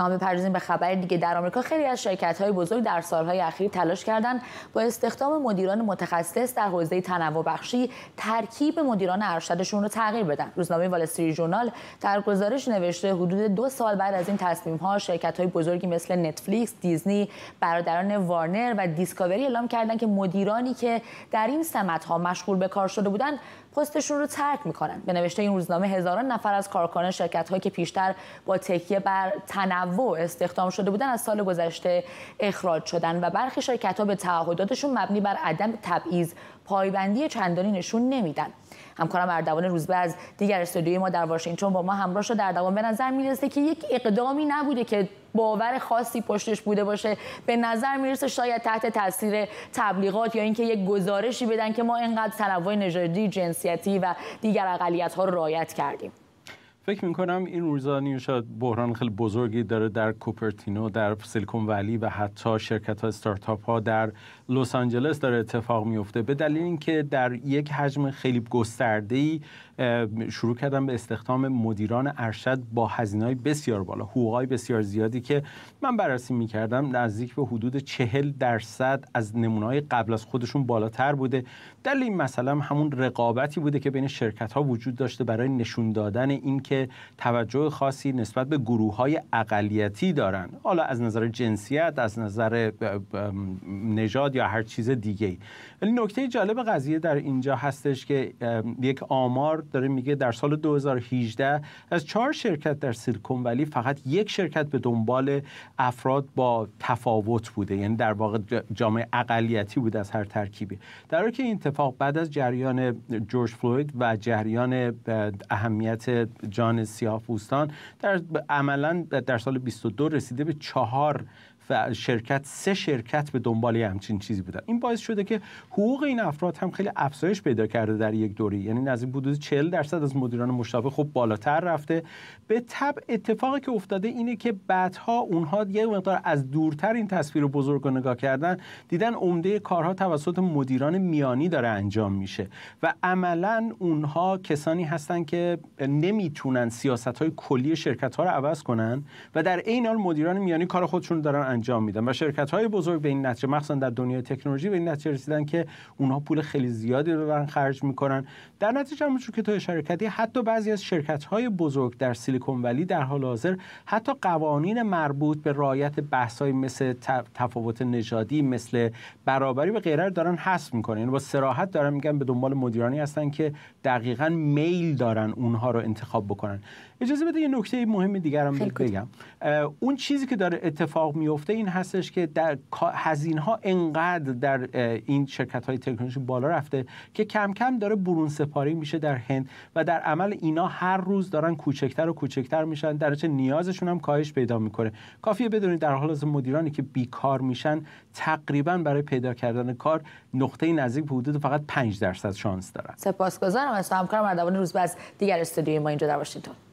اما بپردازیم به خبر دیگه در آمریکا خیلی از شرکت های بزرگ در سالهای اخیر تلاش کردند با استخدام مدیران متخصص در حوزه تنوع بخشی ترکیب مدیران ارشدشون رو تغییر بدن روزنامه وال جورنال در گزارش نوشته حدود دو سال بعد از این تصمیم ها شرکت های بزرگی مثل نتفلیکس دیزنی برادران وارنر و دیسکاوری اعلام کردند که مدیرانی که در این سمت ها مشغول به کار شده بودند پستشون رو ترک میکنن به نوشته این روزنامه هزاران نفر از کارکنان شرکت که پیشتر با تکیه بر تنوع تنوع استخدام شده بودن از سال گذشته اخراج شدن و برخی شرکت ها به تعهداتشون مبنی بر عدم تبعیض پایبندی چندانی نشون نمیدن همکارم اردوان روزبه از دیگر استودیوی ما در واشنگتن با ما همراه شد در دوام به نظر میرسه که یک اقدامی نبوده که باور خاصی پشتش بوده باشه به نظر میرسه شاید تحت تاثیر تبلیغات یا اینکه یک گزارشی بدن که ما اینقدر تنوع نژادی جنسیتی و دیگر اقلیت ها رو رعایت کردیم فکر کنم این روزا شاید بحران خیلی بزرگی داره در کوپرتینو در سیلیکون ولی و حتی شرکت ها استارتاپ ها در لس آنجلس داره اتفاق میفته به دلیل اینکه در یک حجم خیلی گسترده ای شروع کردم به استخدام مدیران ارشد با هزینه‌های بسیار بالا حقوق‌های بسیار زیادی که من بررسی می‌کردم نزدیک به حدود چهل درصد از نمونه‌های قبل از خودشون بالاتر بوده دلیل این مثلا همون رقابتی بوده که بین شرکت ها وجود داشته برای نشون دادن اینکه توجه خاصی نسبت به گروه های اقلیتی دارن حالا از نظر جنسیت از نظر نژاد یا هر چیز دیگه ولی نکته جالب قضیه در اینجا هستش که یک آمار داره میگه در سال 2018 از چهار شرکت در سیلیکون ولی فقط یک شرکت به دنبال افراد با تفاوت بوده یعنی در واقع جامعه اقلیتی بود از هر ترکیبی در حالی که این اتفاق بعد از جریان جورج فلوید و جریان اهمیت جان ایران سیاه پوستان در عملا در سال 22 رسیده به چهار و شرکت سه شرکت به دنبال همچین چیزی بودن این باعث شده که حقوق این افراد هم خیلی افزایش پیدا کرده در یک دوره یعنی نزدیک حدود 40 درصد از مدیران مشابه خب بالاتر رفته به تبع اتفاقی که افتاده اینه که بعدها اونها یه مقدار از دورتر این تصویر بزرگ و نگاه کردن دیدن عمده کارها توسط مدیران میانی داره انجام میشه و عملا اونها کسانی هستن که نمیتونن سیاست های کلی شرکت ها رو عوض کنن و در عین حال مدیران میانی کار خودشون دارن انجام میدن و شرکت های بزرگ به این نتیجه مخصوصا در دنیای تکنولوژی به این نتیجه رسیدن که اونها پول خیلی زیادی رو دارن خرج میکنن در نتیجه هم که تو شرکتی حتی بعضی از شرکت های بزرگ در سیلیکون ولی در حال حاضر حتی قوانین مربوط به رعایت بحث های مثل تفاوت نژادی مثل برابری و غیره دارن حذف میکنن یعنی با سراحت دارن میگن به دنبال مدیرانی هستن که دقیقا میل دارن اونها رو انتخاب بکنن اجازه بده یه نکته مهم دیگرم بگم اون چیزی که داره اتفاق میفته این هستش که در هزینه ها انقدر در این شرکت های تکنولوژی بالا رفته که کم کم داره برون سپاری میشه در هند و در عمل اینا هر روز دارن کوچکتر و کوچکتر میشن در نیازشون هم کاهش پیدا میکنه کافیه بدونید در حال از مدیرانی که بیکار میشن تقریبا برای پیدا کردن کار نقطه نزدیک به حدود فقط 5 درصد شانس دارن سپاسگزارم از همکارم در روز بعد دیگر استودیوی ما اینجا در واشنگتن